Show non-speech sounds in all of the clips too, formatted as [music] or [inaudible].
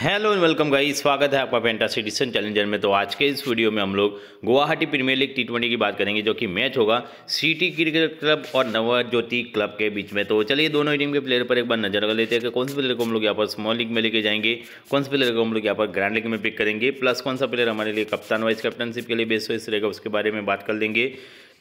hello and welcome guys स्वागत है आपका पेंटा सिटीजन चैलेंजर में तो आज के इस वीडियो में हम लोग Guwahati premier league T twenty की बात करेंगे जो कि मैच होगा सिटी क्रिकेट क्लब और नवज्योति क्लब के बीच में तो चलिए दोनों टीम के प्लेयर पर एक बार नजर कर लेते हैं कि कौन से प्लेयर को हम लोग यहाँ पर स्मॉल लीग में लेके जाएंगे कौन से प्लेयर को हम लोग यहाँ पर ग्रैंड लीग में पिक करेंगे प्लस कौन सा प्लेयर हमारे लिए कप्तान वाइस कैप्टनशिप के लिए बेस्ट वाइस रहेगा उसके बारे में बात कर लेंगे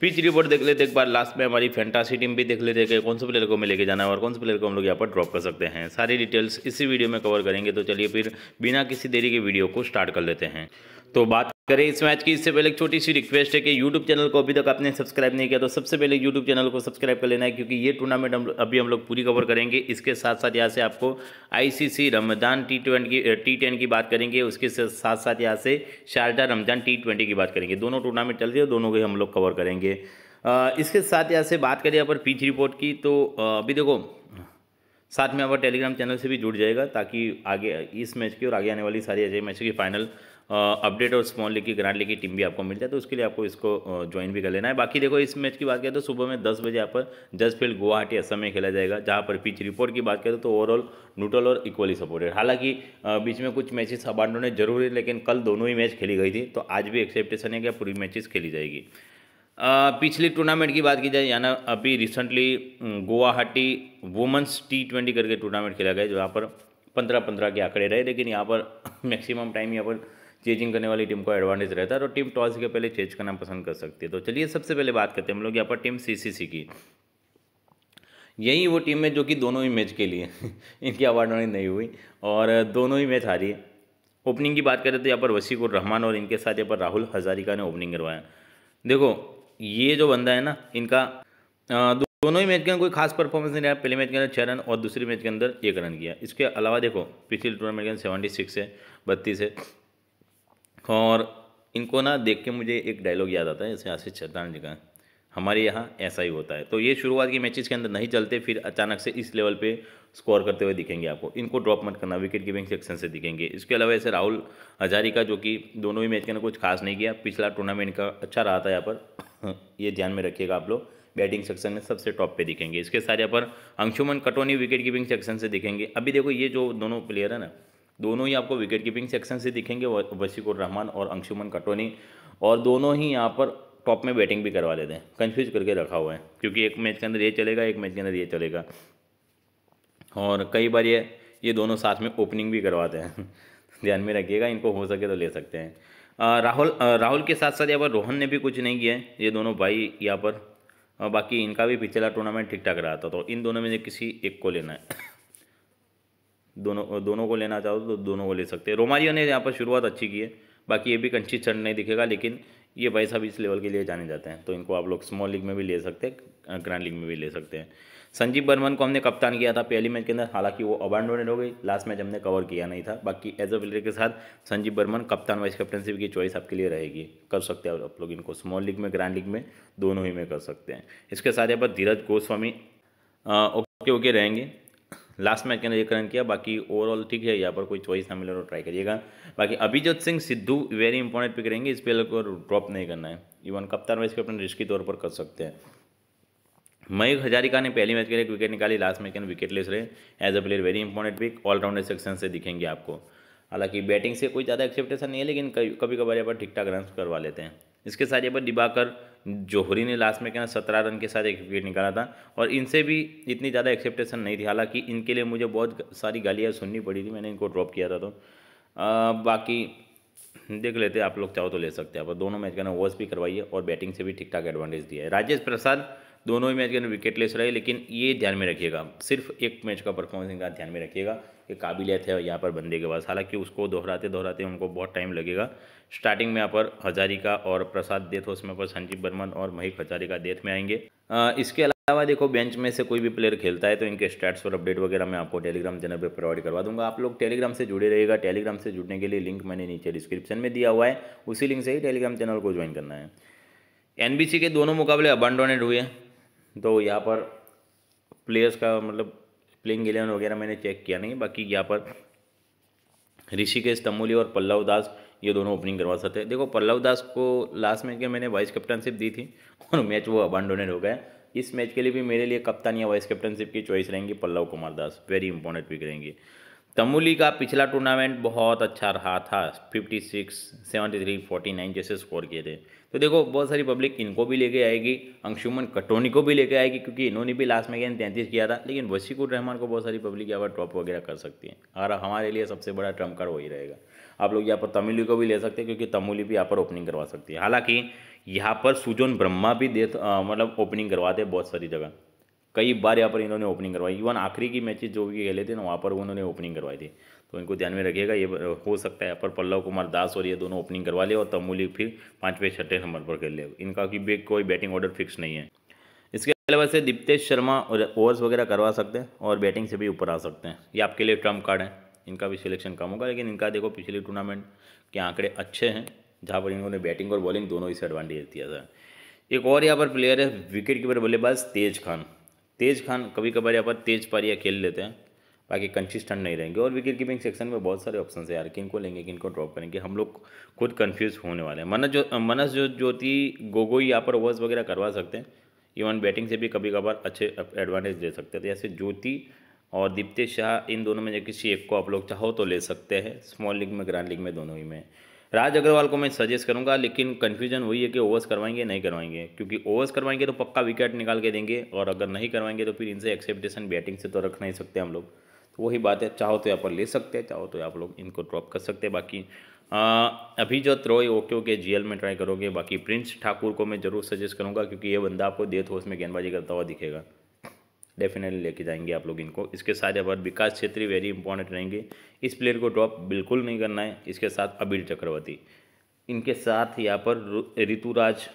पिच रिपोर्ट देख लेते एक बार लास्ट में हमारी फैंटासी टीम भी देख लेते कौन से प्लेयर को हमें लेके जाना है और कौन से प्लेयर को हम लोग यहाँ पर ड्रॉप कर सकते हैं सारी डिटेल्स इसी वीडियो में कवर करेंगे तो चलिए फिर बिना किसी देरी के वीडियो को स्टार्ट कर लेते हैं तो बात करें इस मैच की इससे पहले एक छोटी सी रिक्वेस्ट है कि यूट्यूब चैनल को अभी तक आपने सब्सक्राइब नहीं किया तो सबसे पहले यूट्यूब चैनल को सब्सक्राइब कर लेना है क्योंकि ये टूर्नामेंट हम अभी हम लोग पूरी कवर करेंगे इसके साथ साथ यहाँ से आपको ICC Ramzan T twenty T ten की बात करेंगे उसके साथ साथ यहाँ से शारदा रमजान टी ट्वेंटी की बात करेंगे दोनों टूर्नामेंट चल रही है दोनों को हम लोग कवर करेंगे इसके साथ यहाँ से बात करें यहाँ पर पीच रिपोर्ट की तो अभी देखो साथ में आप टेलीग्राम चैनल से भी जुड़ जाएगा ताकि आगे इस मैच की और आगे आने वाली सारी अजय मैच की फाइनल अपडेट और स्मॉल लीग की ग्रांड लीग की टीम भी आपको मिल जाए तो उसके लिए आपको इसको ज्वाइन भी कर लेना है बाकी देखो इस मैच की बात करें तो सुबह में दस बजे यहाँ पर जस्ट फील्ड गुवाहाटी असम में खेला जाएगा जहाँ पर पिच रिपोर्ट की बात करें तो ओवरऑल न्यूट्रल और इक्वली सपोर्टेड हालांकि बीच में कुछ मैचेस अबांडो ने जरूरी है लेकिन कल दोनों ही मैच खेली गई थी तो आज भी एक्सेप्टेशन है कि पूरी मैचेस खेली जाएगी पिछली टूर्नामेंट की बात की जाए यानी अभी recently Guwahati women's T twenty करके टूर्नामेंट खेला गया जहाँ पर पंद्रह पंद्रह के आंकड़े रहे लेकिन यहाँ पर मैक्सिमम [laughs] टाइम यहाँ पर चेंजिंग करने वाली टीम को एडवांटेज रहता है और टीम टॉस के पहले चेंज करना पसंद कर सकती है तो चलिए सबसे पहले बात करते हैं हम लोग यहाँ पर टीम सी की यही वो टीम है जो कि दोनों ही मैच के लिए [laughs] इनकी अवार्ड नहीं हुई और दोनों ही मैच हारी है ओपनिंग की बात करें तो यहाँ पर वसीकुर रहमान और इनके साथ यहाँ पर राहुल हजारिका ने ओपनिंग करवाया देखो ये जो बंदा है ना इनका दोनों ही मैच के अंदर कोई खास परफॉर्मेंस नहीं रहा पहले मैच के अंदर छः रन और दूसरे मैच के अंदर एक रन किया इसके अलावा देखो पिछले टूर्नामेंट के अंदर सेवेंटी सिक्स है बत्तीस है और इनको ना देख के मुझे एक डायलॉग याद आता है जैसे आशीष छत्तान जी का हमारे यहाँ ऐसा ही होता है तो ये शुरुआत के मैचेस के अंदर नहीं चलते फिर अचानक से इस लेवल पे स्कोर करते हुए दिखेंगे आपको इनको ड्रॉप मत करना विकेट कीपिंग सेक्शन से दिखेंगे इसके अलावा ऐसे राहुल हजारिका जो कि दोनों ही मैच के अंदर कुछ खास नहीं किया पिछला टूर्नामेंट का अच्छा रहा था यहाँ पर [laughs] ये ध्यान में रखिएगा आप लोग बैटिंग सेक्शन में सबसे टॉप पे दिखेंगे इसके साथ यहाँ पर Anshuman Katoni wicket keeping section से दिखेंगे अभी देखो ये जो दोनों प्लेयर है ना दोनों ही आपको विकेट कीपिंग सेक्शन से दिखेंगे वसीकुर रहमान और अंशुमन कटोनी और दोनों ही यहाँ पर टॉप में बैटिंग भी करवा लेते हैं कन्फ्यूज करके रखा हुआ है क्योंकि एक मैच के अंदर ये चलेगा एक मैच के अंदर ये चलेगा और कई बार ये ये दोनों साथ में ओपनिंग भी करवाते हैं [laughs] ध्यान में रखिएगा इनको हो सके तो ले सकते हैं राहुल राहुल के साथ साथ यहाँ पर रोहन ने भी कुछ नहीं किया है ये दोनों भाई यहाँ पर और बाकी इनका भी पिछला टूर्नामेंट ठीक ठाक रहा था तो इन दोनों में से किसी एक को लेना है [coughs] दोनों दोनों को लेना चाहो तो दोनों को ले सकते हैं रोमारियो ने यहाँ पर शुरुआत अच्छी की है बाकी ये भी कंची चढ़ नहीं दिखेगा लेकिन ये भाई साहब इस लेवल के लिए जाने जाते हैं तो इनको आप लोग स्मॉल लीग में भी ले सकते हैं ग्रैंड लीग में भी ले सकते हैं संजीव बर्मन को हमने कप्तान किया था पहली मैच के अंदर हालांकि वो अबांडोनेट हो गई लास्ट मैच हमने कवर किया नहीं था बाकी एज अ प्लेयर के साथ संजीव बर्मन कप्तान वाइस कैप्टनशिप की चॉइस आपके लिए रहेगी कर सकते हैं आप लोग इनको स्मॉल लीग में ग्रैंड लीग में दोनों ही में कर सकते हैं इसके साथ यहाँ पर धीरज गोस्वामी ओके ओके रहेंगे लास्ट मैच के अंदर ये रन किया बाकी ओवरऑल ठीक है यहाँ पर कोई चॉइस ना मिले तो ट्राई करिएगा बाकी Abhijit Singh Sidhu very important pick रहेंगे इस पर को ड्रॉप नहीं करना है इवन कप्तान वाइस कैप्टन रिस्की तौर पर कर सकते हैं मयूर हजारिका ने पहली मैच के लिए एक विकेट निकाली लास्ट मैच के अंदर विकेट लेस रहे as a player very important pick all rounder section से दिखेंगे आपको हालांकि बैटिंग से कोई ज़्यादा एक्सपेक्टेशन नहीं है लेकिन कभी कभार यहाँ पर ठीक ठाक रन करवा लेते हैं इसके साथ यहाँ पर दिबाकर जोहरी ने लास्ट में क्या सत्रह रन के साथ एक विकेट निकाला था और इनसे भी इतनी ज़्यादा एक्सेप्टेशन नहीं थी हालांकि इनके लिए मुझे बहुत सारी गालियाँ सुननी पड़ी थी मैंने इनको ड्रॉप किया था तो बाकी देख लेते आप लोग चाहो तो ले सकते हैं पर दोनों मैच का ओवर्स भी करवाइए और बैटिंग से भी ठीक ठाक एडवांटेज दिया है राजेश प्रसाद दोनों ही मैच के अंदर विकेट लेस रहे लेकिन ये ध्यान में रखिएगा सिर्फ एक मैच का परफॉर्मेंस इनका ध्यान में रखिएगा कि काबिलियत है यहाँ पर बंदे के पास हालांकि उसको दोहराते दोहराते उनको बहुत टाइम लगेगा स्टार्टिंग में यहाँ पर हजारिका और प्रसाद देथ हो उसमें पर संजीव बर्मन और महिक हजारिका देथ में आएंगे इसके अलावा देखो बेंच में से कोई भी प्लेयर खेलता है तो इनके स्टैट्स और अपडेट वगैरह मैं आपको टेलीग्राम चैनल पर प्रोवाइड करवा दूंगा आप लोग टेलीग्राम से जुड़े रहेगा टेलीग्राम से जुड़ने के लिए लिंक मैंने नीचे डिस्क्रिप्शन में दिया हुआ है उसी लिंक से ही टेलीग्राम चैनल को ज्वाइन करना है एनबीसी के दोनों मुकाबले अबांडोनेड हुए तो यहाँ पर प्लेयर्स का मतलब प्लेइंग एलेवन वगैरह मैंने चेक किया नहीं बाकी यहाँ पर ऋषिकेश तमोली और पल्लव दास ये दोनों ओपनिंग करवा सकते हैं देखो पल्लव दास को लास्ट मैच में मैंने वाइस कैप्टनशिप दी थी और मैच वो अबांडोनेट हो गया इस मैच के लिए भी मेरे लिए कप्तान या वाइस कैप्टनशिप की चॉइस रहेंगी Pallav Kumar Das very important pick रहेंगी तमूली का पिछला टूर्नामेंट बहुत अच्छा रहा था fifty six seventy three forty nine जैसे स्कोर किए थे तो देखो बहुत सारी पब्लिक इनको भी लेके आएगी अंशुमन कटोनी को भी लेके आएगी क्योंकि इन्होंने भी लास्ट में गेंद तैंतीस किया था लेकिन वसीकुर रहमान को बहुत सारी पब्लिक यहाँ पर ड्रॉप वगैरह कर सकती है अगर हमारे लिए सबसे बड़ा ट्रम्प कार्ड वही रहेगा आप लोग यहाँ पर तमिली को भी ले सकते हैं क्योंकि तमुली भी यहाँ पर ओपनिंग करवा सकती है हालांकि यहाँ पर सुजोन ब्रह्मा भी दे मतलब ओपनिंग करवाते बहुत सारी जगह कई बार यहाँ पर इन्होंने ओपनिंग करवाई इवन आखिरी की मैचेज जो भी खेले थे ना वहाँ पर उन्होंने ओपनिंग करवाई थी तो इनको ध्यान में रखिएगा ये हो सकता है यहाँ पर पल्लव कुमार दास और ये दोनों ओपनिंग करवा ले और तमूली फिर पाँचवें छठे नंबर पर खेल ले इनका की कोई बैटिंग ऑर्डर फिक्स नहीं है इसके अलावा से दीप्तेश शर्मा और ओवर्स वगैरह करवा सकते हैं और बैटिंग से भी ऊपर आ सकते हैं ये आपके लिए ट्रम्प कार्ड है इनका भी सिलेक्शन कम होगा लेकिन इनका देखो पिछले टूर्नामेंट के आंकड़े अच्छे हैं जहाँ पर इन्होंने बैटिंग और बॉलिंग दोनों ही से एडवांटेज दिया था एक और यहाँ पर प्लेयर है विकेट कीपर बल्लेबाज तेज खान तेज़ खान कभी कभार यहाँ पर तेज़ पारिया खेल लेते हैं बाकी कंसिस्टेंट नहीं रहेंगे और विकेट कीपिंग सेक्शन में बहुत सारे ऑप्शन है यार किन को लेंगे किन को ड्रॉप करेंगे हम लोग खुद कन्फ्यूज होने वाले हैं मनस जो मनस जो ज्योति गोगोई यहाँ पर ओवर्स वगैरह करवा सकते हैं इवन बैटिंग से भी कभी कभार अच्छे एडवांटेज दे सकते हैं जैसे तो ज्योति और दीप्ते शाह इन दोनों में जब किसी एक को आप लोग चाहो तो ले सकते हैं स्मॉल लीग में ग्रैंड लीग में दोनों ही में राज अग्रवाल को मैं सजेस्ट करूंगा लेकिन कन्फ्यूजन वही है कि ओवर्स करवाएंगे नहीं करवाएंगे क्योंकि ओवर्स करवाएंगे तो पक्का विकेट निकाल के देंगे और अगर नहीं करवाएंगे तो फिर इनसे एक्सेप्टेशन बैटिंग से तो रख नहीं सकते हम लोग तो वही बात है चाहो तो यहाँ पर ले सकते हैं चाहो तो आप लोग इनको ड्रॉप कर सकते हैं बाकी आ, अभी जो है ओके ओके जी में ट्राई करोगे बाकी प्रिंस ठाकुर को मैं ज़रूर सजेस्ट करूँगा क्योंकि ये बंदा आपको डेथ होस तो में गेंदबाजी करता हुआ दिखेगा डेफिनेटली लेके जाएंगे आप लोग इनको इसके साथ अब विकास छेत्री वेरी इंपॉर्टेंट रहेंगे इस प्लेयर को ड्रॉप बिल्कुल नहीं करना है इसके साथ अबीर चक्रवर्ती इनके साथ यहाँ पर ऋतुराज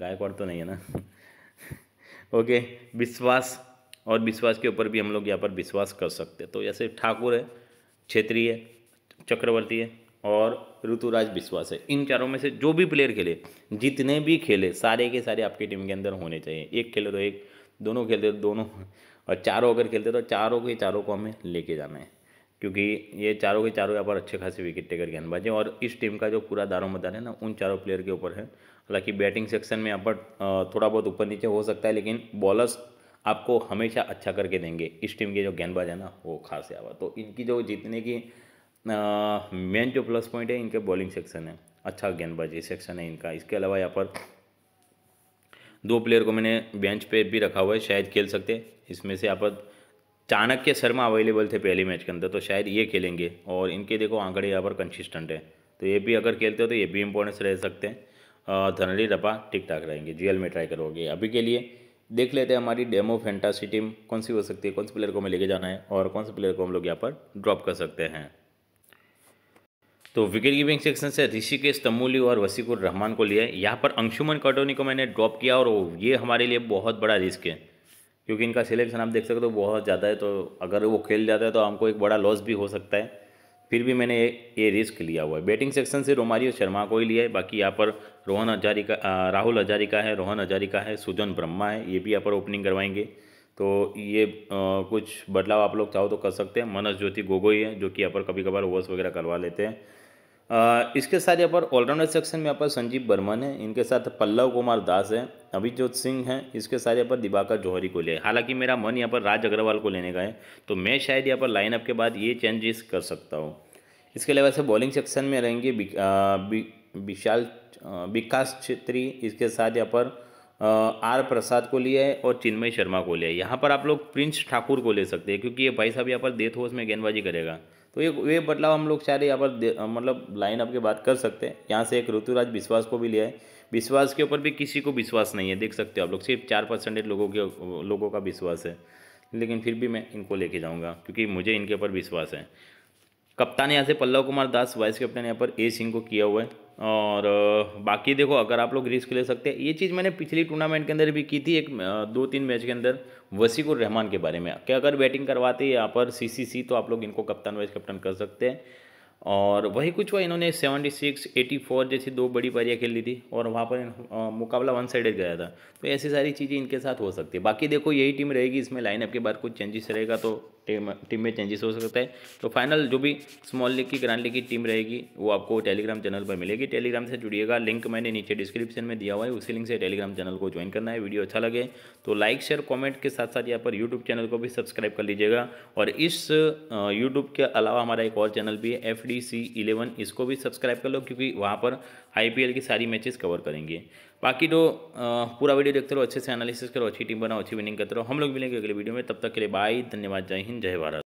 गायकवाड़ तो नहीं है ना ओके [laughs] विश्वास और विश्वास के ऊपर भी हम लोग यहाँ पर विश्वास कर सकते हैं तो ऐसे ठाकुर है छेत्री है चक्रवर्ती है और ऋतुराज विश्वास है इन चारों में से जो भी प्लेयर खेले जितने भी खेले सारे के सारे आपकी टीम के अंदर होने चाहिए एक खेले तो एक दोनों खेलते तो दोनों और चारों अगर खेलते तो चारों के चारों को हमें लेके जाना है क्योंकि ये चारों के चारों यहाँ पर अच्छे खासे विकेट टेकर गेंदबाज और इस टीम का जो पूरा दारोमदार है ना उन चारों प्लेयर के ऊपर है हालांकि बैटिंग सेक्शन में यहाँ पर थोड़ा बहुत ऊपर नीचे हो सकता है लेकिन बॉलर्स आपको हमेशा अच्छा करके देंगे इस टीम के जो गेंदबाज है ना वो खास यहाँ तो इनकी जो जीतने की मेन जो प्लस पॉइंट है इनके बॉलिंग सेक्शन है अच्छा गेंदबाजी सेक्शन है इनका इसके अलावा यहाँ पर दो प्लेयर को मैंने बेंच पे भी रखा हुआ है शायद खेल सकते इसमें से आप चाणक्य शर्मा अवेलेबल थे पहले मैच के अंदर तो शायद ये खेलेंगे और इनके देखो आंकड़े यहाँ पर कंसिस्टेंट है तो ये भी अगर खेलते हो तो ये भी इम्पोर्टेंस रह सकते हैं धनली रपा ठीक ठाक रहेंगे जीएल में ट्राई करोगे अभी के लिए देख लेते हैं हमारी डेमो फैंटासी टीम कौन सी हो सकती है कौन से प्लेयर को हमें लेके जाना है और कौन से प्लेयर को हम लोग यहाँ पर ड्रॉप कर सकते हैं तो विकेट कीपिंग सेक्शन से ऋषिकेश तमूली और वसीकुर रहमान को लिया यहाँ पर अंशुमन कटोनी को मैंने ड्रॉप किया और ये हमारे लिए बहुत बड़ा रिस्क है क्योंकि इनका सिलेक्शन आप देख सकते हो तो बहुत ज़्यादा है तो अगर वो खेल जाता है तो हमको एक बड़ा लॉस भी हो सकता है फिर भी मैंने ये रिस्क लिया हुआ है बैटिंग सेक्शन से रोमारियो शर्मा को ही लिया है बाकी यहाँ पर रोहन हजारिका राहुल हजारिका है रोहन हजारिका है सुजन ब्रह्मा है ये भी यहाँ पर ओपनिंग करवाएंगे तो ये आ, कुछ बदलाव आप लोग चाहो तो कर सकते हैं मनोज ज्योति गोगोई है जो कि यहाँ पर कभी कभार ओवर्स वगैरह करवा लेते हैं इसके साथ यहाँ पर ऑलराउंडर सेक्शन में यहाँ पर संजीव बर्मन है इनके साथ पल्लव कुमार दास है अभिजोत सिंह है इसके साथ यहाँ पर दिवाकर जौहरी को लिया हालांकि मेरा मन यहाँ पर राज अग्रवाल को लेने का है तो मैं शायद यहाँ पर लाइनअप के बाद ये चेंजेस कर सकता हूँ इसके अलावा से बॉलिंग सेक्शन में रहेंगे विशाल विकास छेत्री इसके साथ यहाँ पर आर प्रसाद को लिया है और चिन्मय शर्मा को लिया है यहाँ पर आप लोग प्रिंस ठाकुर को ले सकते हैं क्योंकि ये भाई साहब यहाँ पर डेथ हो में गेंदबाजी करेगा तो ये वे बदलाव हम लोग शायद यहाँ पर मतलब लाइन अप के बात कर सकते हैं यहाँ से एक ऋतुराज विश्वास को भी लिया है विश्वास के ऊपर भी किसी को विश्वास नहीं है देख सकते हो आप लोग सिर्फ चार परसेंटेज लोगों के लोगों का विश्वास है लेकिन फिर भी मैं इनको लेके जाऊँगा क्योंकि मुझे इनके ऊपर विश्वास है कप्तान यहाँ से पल्लव कुमार दास वाइस कैप्टन यहाँ पर ए सिंह को किया हुआ है और बाकी देखो अगर आप लोग रिस्क ले सकते हैं ये चीज़ मैंने पिछली टूर्नामेंट के अंदर भी की थी एक दो तीन मैच के अंदर वसीकुर रहमान के बारे में कि अगर बैटिंग करवाते यहाँ पर सीसीसी तो आप लोग इनको कप्तान वाइस कप्तान कर सकते हैं और वही कुछ हुआ इन्होंने सेवेंटी सिक्स एटी फोर जैसी दो बड़ी पारियाँ खेल ली थी और वहाँ पर मुकाबला वन साइडेड गया था तो ऐसी सारी चीज़ें इनके साथ हो सकती है बाकी देखो यही टीम रहेगी इसमें लाइनअप के बाद कुछ चेंजेस रहेगा तो टीम में चेंजेस हो सकता है तो फाइनल जो भी स्मॉल लीग की ग्रांड लीग की टीम रहेगी वो आपको टेलीग्राम चैनल पर मिलेगी टेलीग्राम से जुड़िएगा लिंक मैंने नीचे डिस्क्रिप्शन में दिया हुआ है उसी लिंक से टेलीग्राम चैनल को ज्वाइन करना है वीडियो अच्छा लगे तो लाइक शेयर कॉमेंट के साथ साथ यहाँ पर यूट्यूब चैनल को भी सब्सक्राइब कर लीजिएगा और इस यूट्यूब के अलावा हमारा एक और चैनल भी है एफ डी सी इलेवन इसको भी सब्सक्राइब कर लो क्योंकि वहाँ पर आई पी एल की सारी मैचेस कवर करेंगे बाकी जो तो, पूरा वीडियो देखते रहो अच्छे से एनालिसिस करो अच्छी टीम बनाओ अच्छी विनिंग करते रहो हम लोग मिलेंगे अगले वीडियो में तब तक के लिए बाय धन्यवाद जय हिंद जय भारत